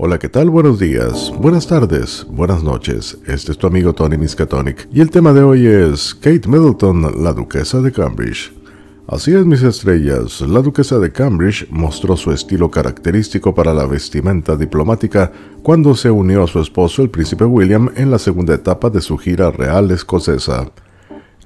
Hola, ¿qué tal? Buenos días, buenas tardes, buenas noches. Este es tu amigo Tony Miskatonic y el tema de hoy es Kate Middleton, la duquesa de Cambridge. Así es, mis estrellas, la duquesa de Cambridge mostró su estilo característico para la vestimenta diplomática cuando se unió a su esposo el príncipe William en la segunda etapa de su gira real escocesa.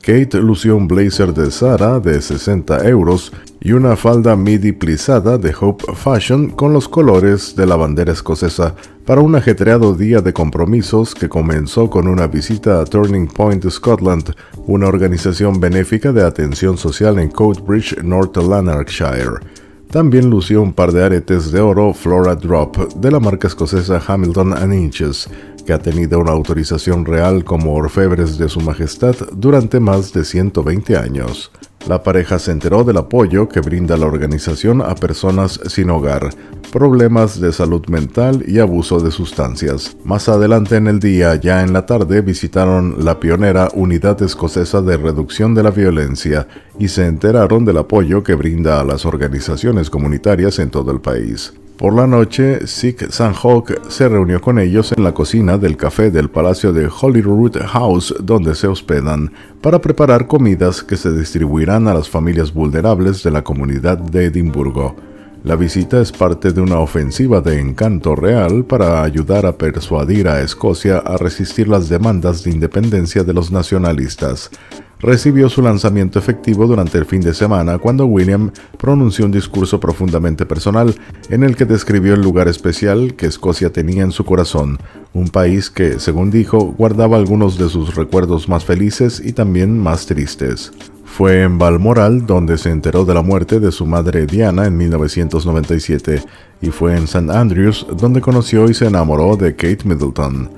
Kate lució un blazer de Zara de 60 euros y una falda midi plisada de Hope Fashion con los colores de la bandera escocesa para un ajetreado día de compromisos que comenzó con una visita a Turning Point Scotland, una organización benéfica de atención social en Coatbridge, North Lanarkshire. También lució un par de aretes de oro Flora Drop de la marca escocesa Hamilton Inches que ha tenido una autorización real como orfebres de su majestad durante más de 120 años. La pareja se enteró del apoyo que brinda la organización a personas sin hogar, problemas de salud mental y abuso de sustancias. Más adelante en el día, ya en la tarde, visitaron la pionera Unidad Escocesa de Reducción de la Violencia y se enteraron del apoyo que brinda a las organizaciones comunitarias en todo el país. Por la noche, Sig Sanhok se reunió con ellos en la cocina del café del palacio de Holyrood House, donde se hospedan, para preparar comidas que se distribuirán a las familias vulnerables de la comunidad de Edimburgo. La visita es parte de una ofensiva de encanto real para ayudar a persuadir a Escocia a resistir las demandas de independencia de los nacionalistas recibió su lanzamiento efectivo durante el fin de semana cuando William pronunció un discurso profundamente personal en el que describió el lugar especial que Escocia tenía en su corazón, un país que, según dijo, guardaba algunos de sus recuerdos más felices y también más tristes. Fue en Balmoral donde se enteró de la muerte de su madre Diana en 1997 y fue en St. Andrews donde conoció y se enamoró de Kate Middleton.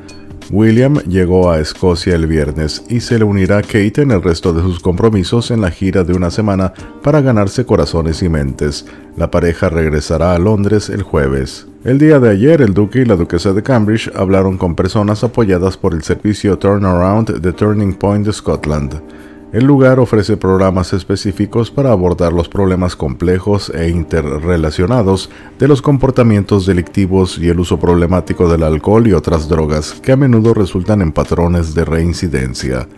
William llegó a Escocia el viernes y se le unirá a Kate en el resto de sus compromisos en la gira de una semana para ganarse corazones y mentes. La pareja regresará a Londres el jueves. El día de ayer, el duque y la duquesa de Cambridge hablaron con personas apoyadas por el servicio Turnaround de Turning Point Scotland. El lugar ofrece programas específicos para abordar los problemas complejos e interrelacionados de los comportamientos delictivos y el uso problemático del alcohol y otras drogas que a menudo resultan en patrones de reincidencia.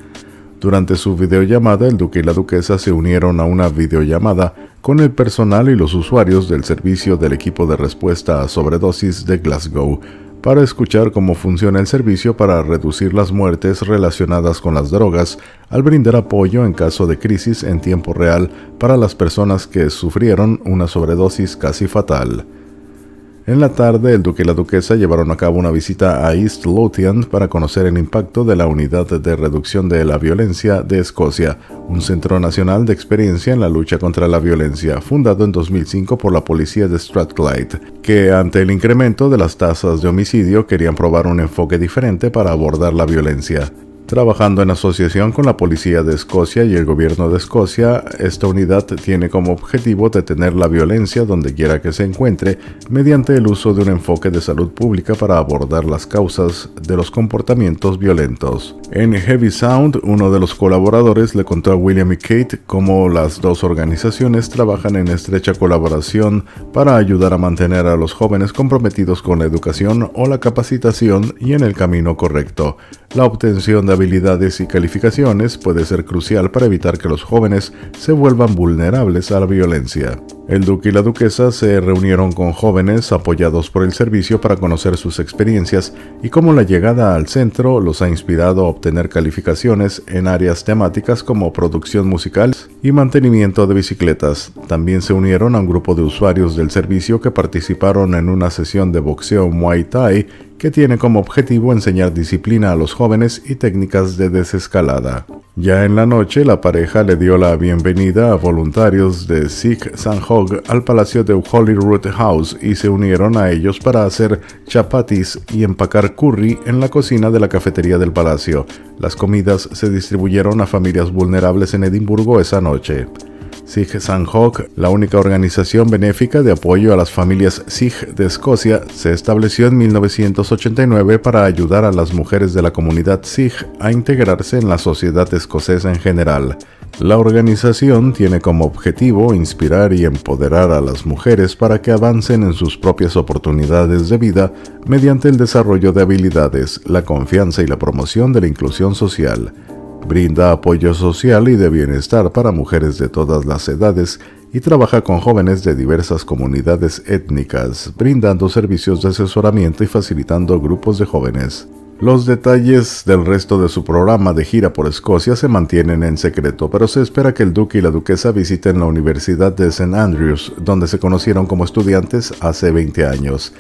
Durante su videollamada, el duque y la duquesa se unieron a una videollamada con el personal y los usuarios del servicio del equipo de respuesta a sobredosis de Glasgow, para escuchar cómo funciona el servicio para reducir las muertes relacionadas con las drogas, al brindar apoyo en caso de crisis en tiempo real para las personas que sufrieron una sobredosis casi fatal. En la tarde, el duque y la duquesa llevaron a cabo una visita a East Lothian para conocer el impacto de la Unidad de Reducción de la Violencia de Escocia, un centro nacional de experiencia en la lucha contra la violencia, fundado en 2005 por la policía de Strathclyde, que ante el incremento de las tasas de homicidio querían probar un enfoque diferente para abordar la violencia. Trabajando en asociación con la Policía de Escocia y el Gobierno de Escocia, esta unidad tiene como objetivo detener la violencia donde quiera que se encuentre mediante el uso de un enfoque de salud pública para abordar las causas de los comportamientos violentos. En Heavy Sound, uno de los colaboradores le contó a William y Kate cómo las dos organizaciones trabajan en estrecha colaboración para ayudar a mantener a los jóvenes comprometidos con la educación o la capacitación y en el camino correcto. La obtención de habilidades y calificaciones puede ser crucial para evitar que los jóvenes se vuelvan vulnerables a la violencia. El duque y la duquesa se reunieron con jóvenes apoyados por el servicio para conocer sus experiencias y cómo la llegada al centro los ha inspirado a obtener calificaciones en áreas temáticas como producción musical y mantenimiento de bicicletas. También se unieron a un grupo de usuarios del servicio que participaron en una sesión de boxeo Muay Thai que tiene como objetivo enseñar disciplina a los jóvenes y técnicas de desescalada. Ya en la noche, la pareja le dio la bienvenida a voluntarios de Sikh Sanhog al palacio de Holyrood House y se unieron a ellos para hacer chapatis y empacar curry en la cocina de la cafetería del palacio. Las comidas se distribuyeron a familias vulnerables en Edimburgo esa noche. Sig Sanhok, la única organización benéfica de apoyo a las familias Sig de Escocia, se estableció en 1989 para ayudar a las mujeres de la comunidad Sig a integrarse en la sociedad escocesa en general. La organización tiene como objetivo inspirar y empoderar a las mujeres para que avancen en sus propias oportunidades de vida mediante el desarrollo de habilidades, la confianza y la promoción de la inclusión social. Brinda apoyo social y de bienestar para mujeres de todas las edades y trabaja con jóvenes de diversas comunidades étnicas, brindando servicios de asesoramiento y facilitando grupos de jóvenes. Los detalles del resto de su programa de gira por Escocia se mantienen en secreto, pero se espera que el duque y la duquesa visiten la Universidad de St. Andrews, donde se conocieron como estudiantes hace 20 años.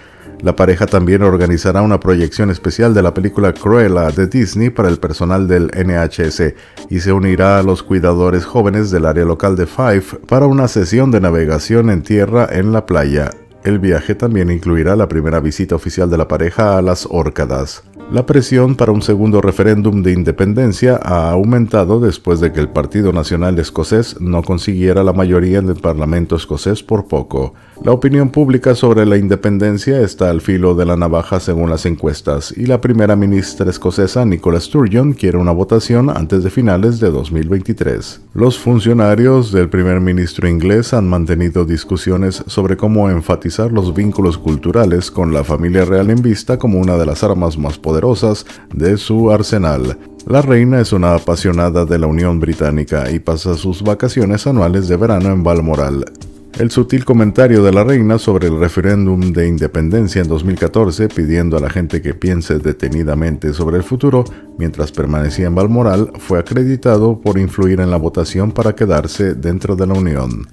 La pareja también organizará una proyección especial de la película Cruella de Disney para el personal del NHS y se unirá a los cuidadores jóvenes del área local de Fife para una sesión de navegación en tierra en la playa el viaje también incluirá la primera visita oficial de la pareja a las Órcadas. La presión para un segundo referéndum de independencia ha aumentado después de que el Partido Nacional Escocés no consiguiera la mayoría en el Parlamento escocés por poco. La opinión pública sobre la independencia está al filo de la navaja según las encuestas y la primera ministra escocesa Nicola Sturgeon quiere una votación antes de finales de 2023. Los funcionarios del primer ministro inglés han mantenido discusiones sobre cómo enfatizar los vínculos culturales con la familia real en vista como una de las armas más poderosas de su arsenal. La reina es una apasionada de la Unión Británica y pasa sus vacaciones anuales de verano en Balmoral. El sutil comentario de la reina sobre el referéndum de independencia en 2014 pidiendo a la gente que piense detenidamente sobre el futuro mientras permanecía en Balmoral fue acreditado por influir en la votación para quedarse dentro de la Unión.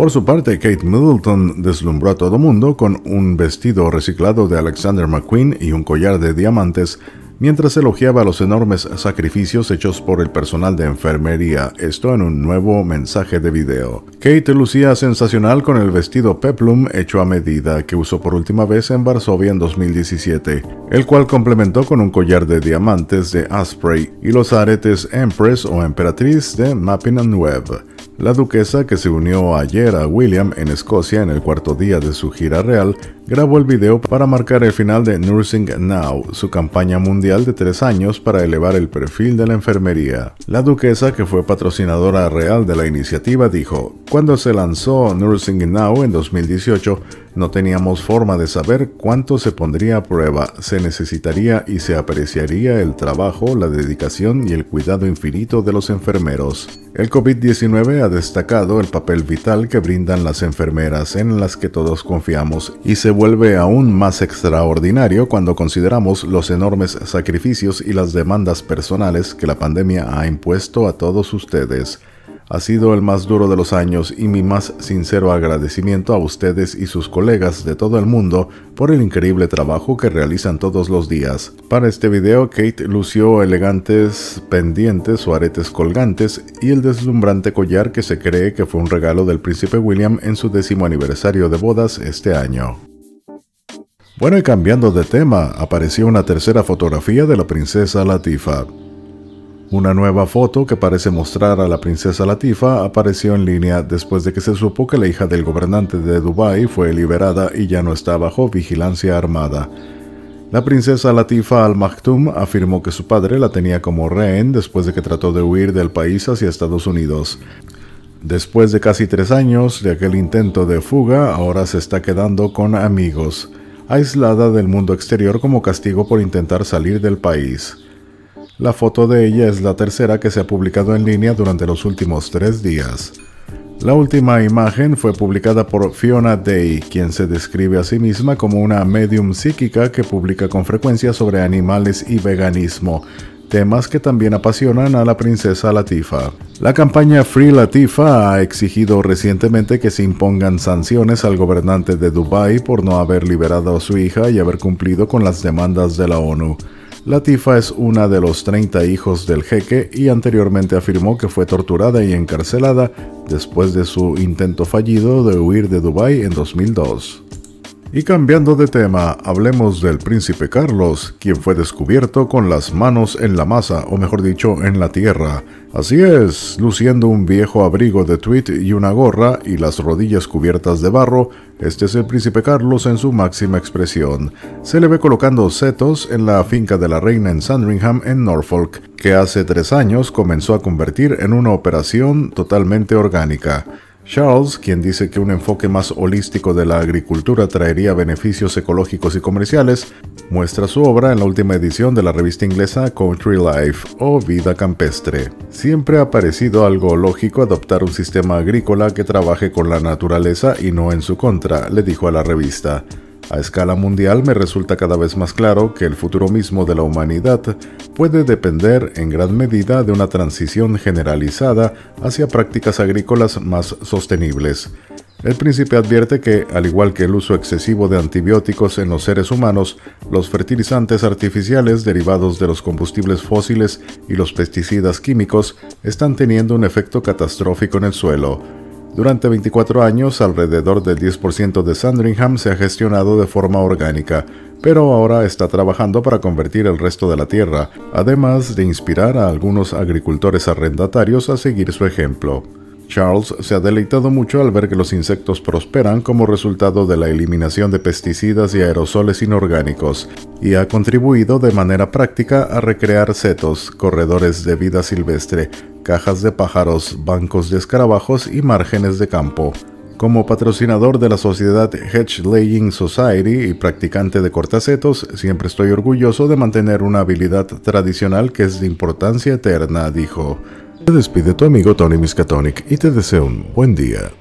Por su parte, Kate Middleton deslumbró a todo mundo con un vestido reciclado de Alexander McQueen y un collar de diamantes, mientras elogiaba los enormes sacrificios hechos por el personal de enfermería, esto en un nuevo mensaje de video. Kate lucía sensacional con el vestido peplum hecho a medida que usó por última vez en Varsovia en 2017, el cual complementó con un collar de diamantes de Asprey y los aretes Empress o Emperatriz de Mappin and Webb. La duquesa, que se unió ayer a William en Escocia en el cuarto día de su gira real, grabó el video para marcar el final de Nursing Now, su campaña mundial de tres años para elevar el perfil de la enfermería. La duquesa, que fue patrocinadora real de la iniciativa, dijo, cuando se lanzó Nursing Now en 2018, no teníamos forma de saber cuánto se pondría a prueba, se necesitaría y se apreciaría el trabajo, la dedicación y el cuidado infinito de los enfermeros. El COVID-19 ha destacado el papel vital que brindan las enfermeras en las que todos confiamos y se vuelve aún más extraordinario cuando consideramos los enormes sacrificios y las demandas personales que la pandemia ha impuesto a todos ustedes. Ha sido el más duro de los años y mi más sincero agradecimiento a ustedes y sus colegas de todo el mundo por el increíble trabajo que realizan todos los días. Para este video, Kate lució elegantes pendientes o aretes colgantes y el deslumbrante collar que se cree que fue un regalo del príncipe William en su décimo aniversario de bodas este año. Bueno y cambiando de tema, apareció una tercera fotografía de la princesa Latifa. Una nueva foto que parece mostrar a la princesa Latifa apareció en línea después de que se supo que la hija del gobernante de Dubái fue liberada y ya no está bajo vigilancia armada. La princesa Latifa Al Maktoum afirmó que su padre la tenía como rehén después de que trató de huir del país hacia Estados Unidos. Después de casi tres años de aquel intento de fuga, ahora se está quedando con amigos, aislada del mundo exterior como castigo por intentar salir del país. La foto de ella es la tercera que se ha publicado en línea durante los últimos tres días. La última imagen fue publicada por Fiona Day, quien se describe a sí misma como una medium psíquica que publica con frecuencia sobre animales y veganismo, temas que también apasionan a la princesa Latifa. La campaña Free Latifa ha exigido recientemente que se impongan sanciones al gobernante de Dubái por no haber liberado a su hija y haber cumplido con las demandas de la ONU. Latifa es una de los 30 hijos del jeque y anteriormente afirmó que fue torturada y encarcelada después de su intento fallido de huir de Dubái en 2002. Y cambiando de tema, hablemos del príncipe Carlos, quien fue descubierto con las manos en la masa, o mejor dicho, en la tierra. Así es, luciendo un viejo abrigo de tweed y una gorra y las rodillas cubiertas de barro, este es el príncipe Carlos en su máxima expresión. Se le ve colocando setos en la finca de la reina en Sandringham, en Norfolk, que hace tres años comenzó a convertir en una operación totalmente orgánica. Charles, quien dice que un enfoque más holístico de la agricultura traería beneficios ecológicos y comerciales, muestra su obra en la última edición de la revista inglesa Country Life o Vida Campestre. Siempre ha parecido algo lógico adoptar un sistema agrícola que trabaje con la naturaleza y no en su contra, le dijo a la revista. A escala mundial me resulta cada vez más claro que el futuro mismo de la humanidad puede depender en gran medida de una transición generalizada hacia prácticas agrícolas más sostenibles. El príncipe advierte que, al igual que el uso excesivo de antibióticos en los seres humanos, los fertilizantes artificiales derivados de los combustibles fósiles y los pesticidas químicos están teniendo un efecto catastrófico en el suelo. Durante 24 años, alrededor del 10% de Sandringham se ha gestionado de forma orgánica, pero ahora está trabajando para convertir el resto de la tierra, además de inspirar a algunos agricultores arrendatarios a seguir su ejemplo. Charles se ha deleitado mucho al ver que los insectos prosperan como resultado de la eliminación de pesticidas y aerosoles inorgánicos, y ha contribuido de manera práctica a recrear setos, corredores de vida silvestre, cajas de pájaros, bancos de escarabajos y márgenes de campo. Como patrocinador de la sociedad Hedge Laying Society y practicante de cortacetos, siempre estoy orgulloso de mantener una habilidad tradicional que es de importancia eterna, dijo. Te despide tu amigo Tony Miskatonic y te deseo un buen día.